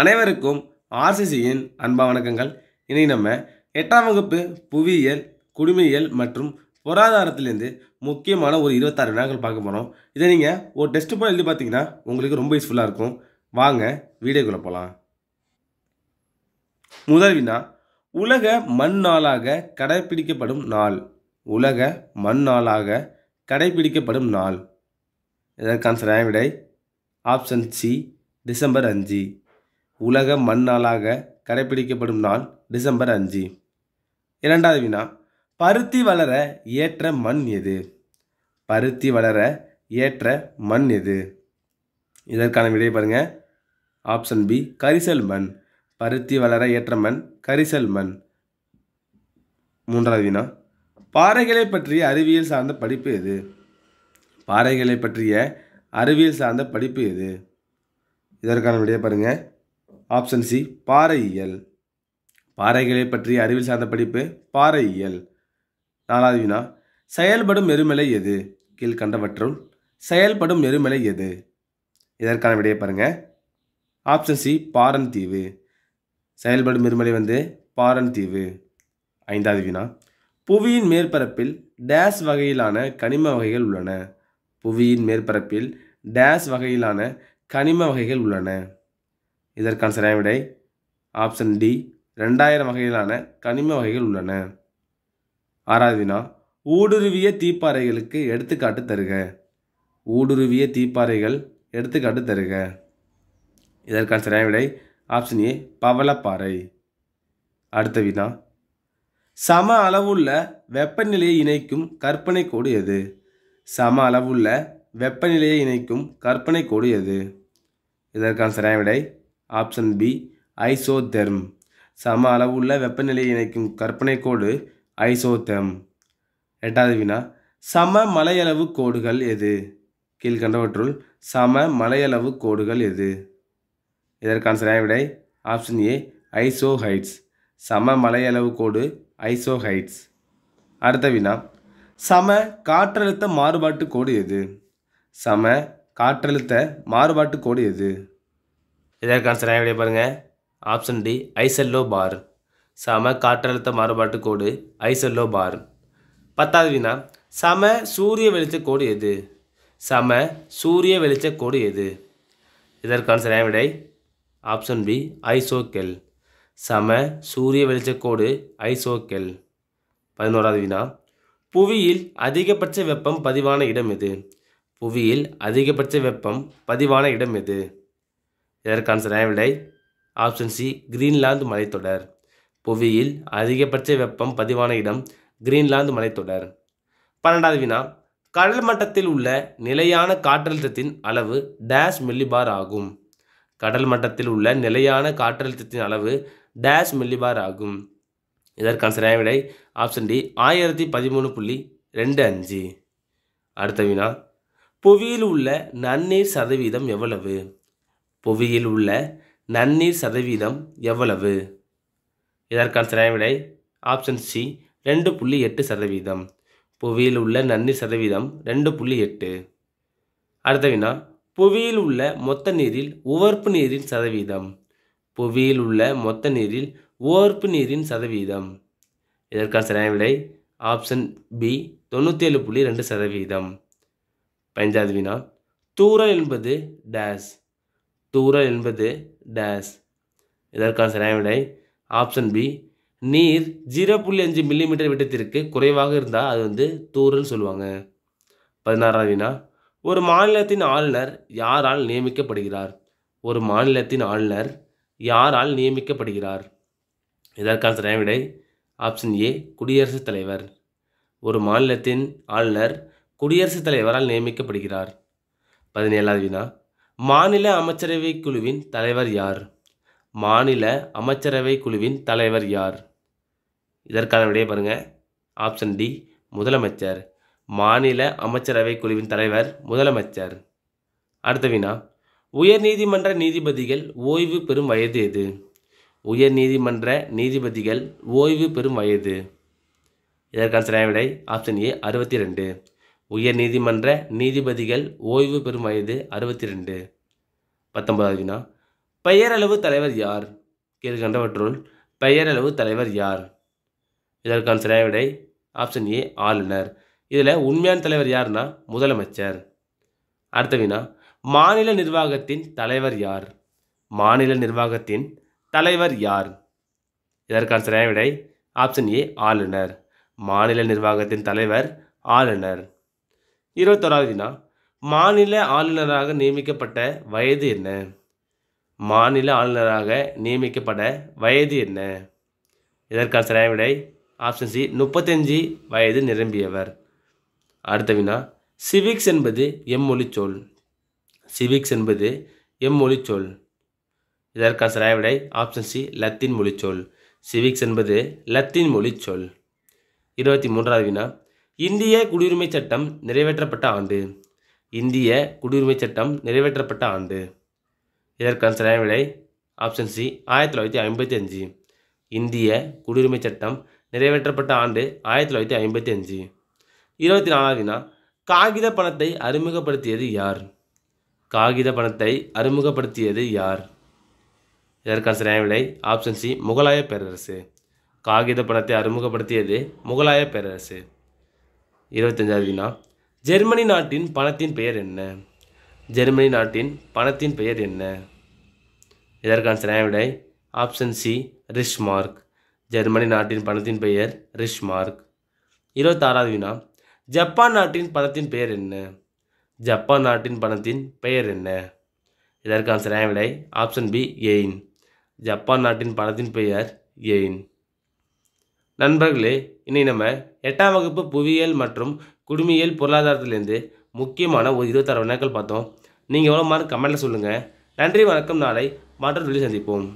அனைவருக்கும் ஆர்சிசியின் அன்பா வணக்கங்கள் இனி நம்ம எட்டாம் வகுப்பு புவியியல் குடிமையியல் மற்றும் பொருளாதாரத்திலேருந்து முக்கியமான ஒரு இருபத்தாறு வினாக்கள் பார்க்க போகிறோம் இதை நீங்கள் ஒரு டெஸ்ட் போல் எழுதி பார்த்தீங்கன்னா உங்களுக்கு ரொம்ப யூஸ்ஃபுல்லாக இருக்கும் வாங்க வீடியோக்குள்ளே போகலாம் முதல் வினா உலக மண் நாளாக நாள் உலக மண் நாளாக நாள் இதற்கான சார் விடை ஆப்ஷன் சி டிசம்பர் அஞ்சு உலக மண்ணாளாக கடைபிடிக்கப்படும் நாள் டிசம்பர் அஞ்சு இரண்டாவது வினா பருத்தி வளர ஏற்ற மண் எது பருத்தி வளர ஏற்ற மண் எது இதற்கான விடை பாருங்க ஆப்ஷன் பி கரிசல் மண் பருத்தி வளர ஏற்ற மண் கரிசல் மண் மூன்றாவது வினா பாறைகளை பற்றிய அறிவியல் சார்ந்த படிப்பு எது பாறைகளை பற்றிய அறிவியல் சார்ந்த படிப்பு எது இதற்கான விடையை பாருங்கள் ஆப்ஷன் சி பாறையியல் பாறைகளை பற்றிய அறிவில் சார்ந்த படிப்பு பாறையியல் நாலாவது வினா செயல்படும் எருமலை எது கீழ்கண்டவற்றுள் செயல்படும் எருமலை எது இதற்கான விடையை பாருங்கள் ஆப்ஷன் சி பாரன் தீவு செயல்படும் எருமலை வந்து பாரன் தீவு ஐந்தாவது வினா புவியின் மேற்பரப்பில் டேஸ் வகையிலான கனிம வகைகள் உள்ளன புவியின் மேற்பரப்பில் டேஸ் வகையிலான கனிம வகைகள் உள்ளன இதற்கான சரியான விடை ஆப்ஷன் டி ரெண்டாயிரம் வகையிலான கனிம வகைகள் உள்ளன ஆறாவது வினா ஊடுருவிய தீப்பாறைகளுக்கு எடுத்துக்காட்டு தருக ஊடுருவிய தீப்பாறைகள் எடுத்துக்காட்டு தருக இதற்கான சரியான விடை ஆப்ஷன் ஏ பவளப்பாறை அடுத்த வினா சம அளவுள்ள வெப்பநிலையை இணைக்கும் கற்பனை கோடு எது சம அளவுள்ள வெப்பநிலையை இணைக்கும் கற்பனை கோடு எது இதற்கான சரியான விடை ஆப்ஷன் பி ஐசோதெர்ம் சம அளவுள்ள வெப்பநிலையை இணைக்கும் கற்பனை கோடு ஐசோதெர்ம் எட்டாவது வினா சம மலையளவு கோடுகள் எது கீழ்கண்டவற்றுள் சம மலையளவு கோடுகள் எது இதற்கான சரியான விடை ஆப்ஷன் ஏ ஐசோஹைட்ஸ் சம மலையளவு கோடு ஐசோஹைட்ஸ் அடுத்த வினா சம காற்றழுத்த மாறுபாட்டு கோடு எது சம காற்றழுத்த மாறுபாட்டு கோடு எது இதற்கு ஆன்சர் ஆகவே பாருங்கள் ஆப்ஷன் டி ஐசெல்லோ பார் சம காற்றழுத்த மாறுபாட்டு கோடு ஐசெல்லோ பார் பத்தாவது வினா சம சூரிய வெளிச்ச கோடு எது சம சூரிய வெளிச்ச கோடு எது இதற்கான சரியான விடை ஆப்ஷன் பி ஐசோக்கெல் சம சூரிய வெளிச்ச கோடு ஐசோக்கெல் பதினோராவது வினா புவியில் அதிகபட்ச வெப்பம் பதிவான இடம் எது புவியில் அதிகபட்ச வெப்பம் பதிவான இடம் எது இதற்கான சரியான விடை ஆப்ஷன் சி கிரீன்லாந்து மலைத்தொடர் புவியில் அதிகபட்ச வெப்பம் பதிவான இடம் கிரீன்லாந்து மலைத்தொடர் பன்னெண்டாவது வினா கடல் மட்டத்தில் உள்ள நிலையான காற்றழுத்தத்தின் அளவு டேஷ் மில்லிபார் ஆகும் கடல் மட்டத்தில் உள்ள நிலையான காற்றழுத்தத்தின் அளவு டேஷ் மில்லிபார் ஆகும் இதற்கான சரியான விடை ஆப்ஷன் டி ஆயிரத்தி பதிமூணு புள்ளி ரெண்டு அஞ்சு அடுத்த வினா புவியில் உள்ள நன்னீர் சதவீதம் எவ்வளவு புவியில் உள்ள நன்னீர் சதவீதம் எவ்வளவு இதற்கான சிறைவிடை ஆப்ஷன் சி ரெண்டு புள்ளி எட்டு சதவீதம் புவியில் உள்ள நன்னீர் சதவீதம் ரெண்டு புள்ளி எட்டு அடுத்த வினா புவியில் உள்ள மொத்த நீரில் உவர்ப்பு நீரின் சதவீதம் புவியில் உள்ள மொத்த நீரில் உவர்ப்பு நீரின் சதவீதம் இதற்கான சிறைவிடை ஆப்ஷன் பி தொண்ணூற்றி ஏழு புள்ளி ரெண்டு சதவீதம் பஞ்சாவது வினா தூரல் என்பது டேஷ் தூரல் என்பது டேஸ் இதற்கான சரியான விடை ஆப்ஷன் பி நீர் ஜீரோ புள்ளி அஞ்சு மில்லிமீட்டர் விட்டத்திற்கு குறைவாக இருந்தால் அது வந்து தூரல் சொல்லுவாங்க பதினாறாவது வினா ஒரு மாநிலத்தின் ஆளுநர் யாரால் நியமிக்கப்படுகிறார் ஒரு மாநிலத்தின் ஆளுநர் யாரால் நியமிக்கப்படுகிறார் இதற்கான சரியான விடை ஆப்ஷன் ஏ குடியரசுத் தலைவர் ஒரு மாநிலத்தின் ஆளுநர் குடியரசுத் தலைவரால் நியமிக்கப்படுகிறார் பதினேழாவது மாநில அமைச்சரவை குழுவின் தலைவர் யார் மாநில அமைச்சரவை குழுவின் தலைவர் யார் இதற்கான விடையை பாருங்கள் ஆப்ஷன் டி முதலமைச்சர் மாநில அமைச்சரவை குழுவின் தலைவர் முதலமைச்சர் அடுத்த வினா உயர்நீதிமன்ற நீதிபதிகள் ஓய்வு பெறும் வயது எது உயர்நீதிமன்ற நீதிபதிகள் ஓய்வு பெறும் வயது இதற்கான விடை ஆப்ஷன் ஏ அறுபத்தி ரெண்டு உயர் நீதிமன்ற நீதிபதிகள் ஓய்வு பெறும் வயது அறுபத்தி ரெண்டு பத்தொன்பதாவது வினா பெயரளவு தலைவர் யார் கீழ்கண்டவற்றுள் பெயரளவு தலைவர் யார் இதற்கான சரியான விடை ஆப்ஷன் ஏ ஆளுநர் இதில் உண்மையான தலைவர் யாருன்னா முதலமைச்சர் அடுத்த வினா மாநில நிர்வாகத்தின் தலைவர் யார் மாநில நிர்வாகத்தின் தலைவர் யார் இதற்கான சரியான விடை ஆப்ஷன் ஏ ஆளுநர் மாநில நிர்வாகத்தின் தலைவர் ஆளுநர் இருபத்தோராவது வினா மாநில ஆளுநராக நியமிக்கப்பட்ட வயது என்ன மாநில ஆளுநராக நியமிக்கப்பட வயது என்ன இதற்கான சரியான விடை ஆப்ஷன் சி முப்பத்தஞ்சு வயது நிரம்பியவர் அடுத்த வினா சிவிக்ஸ் என்பது எம்மொழி சொல் சிவிக்ஸ் என்பது எம்மொழி சொல் இதற்கான சரியான விடை ஆப்ஷன் சி லத்தீன் மொழி சொல் சிவிக்ஸ் என்பது லத்தீன் மொழி சொல் இருபத்தி மூன்றாவது வினா இந்திய குடியுரிமை சட்டம் நிறைவேற்றப்பட்ட ஆண்டு இந்திய குடியுரிமை சட்டம் நிறைவேற்றப்பட்ட ஆண்டு இதற்கான சரியான விலை ஆப்ஷன் சி ஆயிரத்தி தொள்ளாயிரத்தி ஐம்பத்தி அஞ்சு இந்திய குடியுரிமை சட்டம் நிறைவேற்றப்பட்ட ஆண்டு ஆயிரத்தி தொள்ளாயிரத்தி ஐம்பத்தி அஞ்சு இருபத்தி நாலாவது வினா காகித பணத்தை அறிமுகப்படுத்தியது யார் காகித பணத்தை அறிமுகப்படுத்தியது யார் இதற்கான சரியான விலை ஆப்ஷன் சி முகலாய பேரரசு காகித பணத்தை அறிமுகப்படுத்தியது முகலாய பேரரசு இருபத்தஞ்சாவதுனா ஜெர்மனி நாட்டின் பணத்தின் பெயர் என்ன ஜெர்மனி நாட்டின் பணத்தின் பெயர் என்ன இதற்கான சரியான ஆப்ஷன் சி ரிஷ்மார்க் ஜெர்மனி நாட்டின் பணத்தின் பெயர் ரிஷ்மார்க் இருபத்தாறாவது வினா ஜப்பான் நாட்டின் பணத்தின் பெயர் என்ன ஜப்பான் நாட்டின் பணத்தின் பெயர் என்ன இதற்கான சரியான விடை ஆப்ஷன் பி எயின் ஜப்பான் நாட்டின் பணத்தின் பெயர் எயின் நண்பர்களே இனி நம்ம எட்டாம் வகுப்பு புவியியல் மற்றும் குடும்பியல் பொருளாதாரத்திலேருந்து முக்கியமான ஒரு இருபத்தாறு வினாக்கள் பார்த்தோம் நீங்கள் எவ்வளோ மார்க் கமெண்ட்டில் சொல்லுங்கள் நன்றி வணக்கம் நாளை மற்றொரு வீடியோ சந்திப்போம்